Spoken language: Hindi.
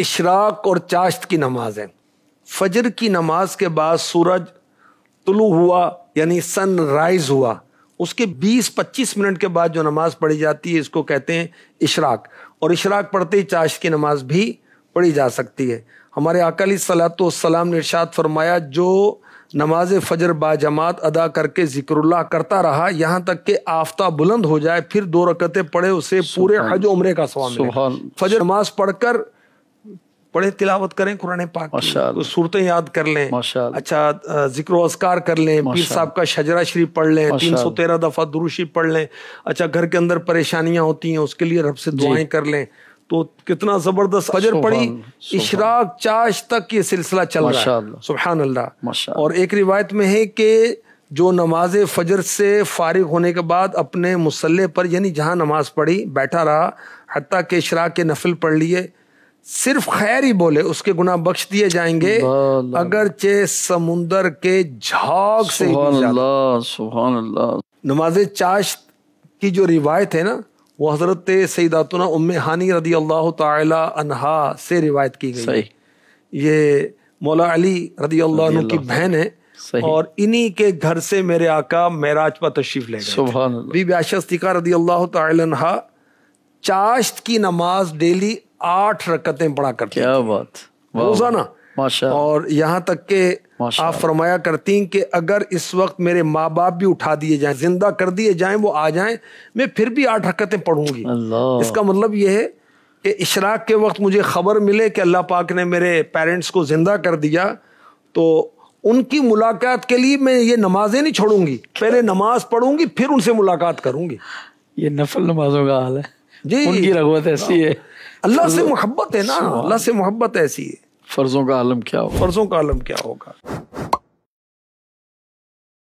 इशराक और चाश्त की नमाज है फजर की नमाज के बाद सूरज तुलु हुआ यानी सन राइज हुआ उसके 20-25 मिनट के बाद जो नमाज पढ़ी जाती है इसको कहते हैं इशराक और इशराक पढ़ते ही चाश की नमाज भी पढ़ी जा सकती है हमारे अकाली सलातम ने इर्शाद फरमाया जो नमाज फजर बाजमात अदा करके जिक्रुल्ला करता रहा यहाँ तक कि आफ्ताब बुलंद हो जाए फिर दो रकतें पढ़े उसे पूरे हज उम्र का सवाल फजर नमाज पढ़कर पढ़े तिलावत करें कुरान पाक को सूरतें याद कर लें अच्छा जिक्र अस्कार कर लें पीर साहब का शजरा शरीफ पढ़ लें तीन सौ तेरह दफ़ा दुरुशी पढ़ लें अच्छा घर के अंदर परेशानियां होती हैं उसके लिए रब से दुआएं कर लें तो कितना जबरदस्त फजर पड़ी इशराक चाश तक ये सिलसिला चल रहा है सुबहान अल्लाह और एक रिवायत में है कि जो नमाज फजर से फारिग होने के बाद अपने मुसल्ले पर यानी जहाँ नमाज पढ़ी बैठा रहा हती के इशराक के नफिल पढ़ लिए सिर्फ खैर ही बोले उसके गुना बख्श दिए जाएंगे अगरचे समुंदर के झाग से नमाज चाश्त की जो रिवायत है ना वो हजरत सईदातना उम हानी रदी अल्लाह तहा से रिवायत की गई ये मौला अली रदी अल्लाह की बहन है और इन्हीं के घर से मेरे आका मेराज पर तशरीफ ले बीबी आशा रदी अल्लाह तहा चाश्त की नमाज डेली आठ रकतें पढ़ा करती क्या बात रोजाना माशा और यहाँ तक के आप फरमाया करती कि अगर इस वक्त मेरे माँ बाप भी उठा दिए जाए जिंदा कर दिए जाए वो आ जाए मैं फिर भी आठ हरकतें पढ़ूंगी इसका मतलब यह है कि इशराक के वक्त मुझे खबर मिले कि अल्लाह पाक ने मेरे पेरेंट्स को जिंदा कर दिया तो उनकी मुलाकात के लिए मैं ये नमाजें नहीं छोड़ूंगी पहले नमाज पढ़ूंगी फिर उनसे मुलाकात करूंगी ये नफल नमाजों का हाल है जी उनकी रगबत ऐसी है अल्लाह से मोहब्बत है ना अल्लाह से मोहब्बत ऐसी है फर्जों का आलम क्या होगा फर्जों का आलम क्या होगा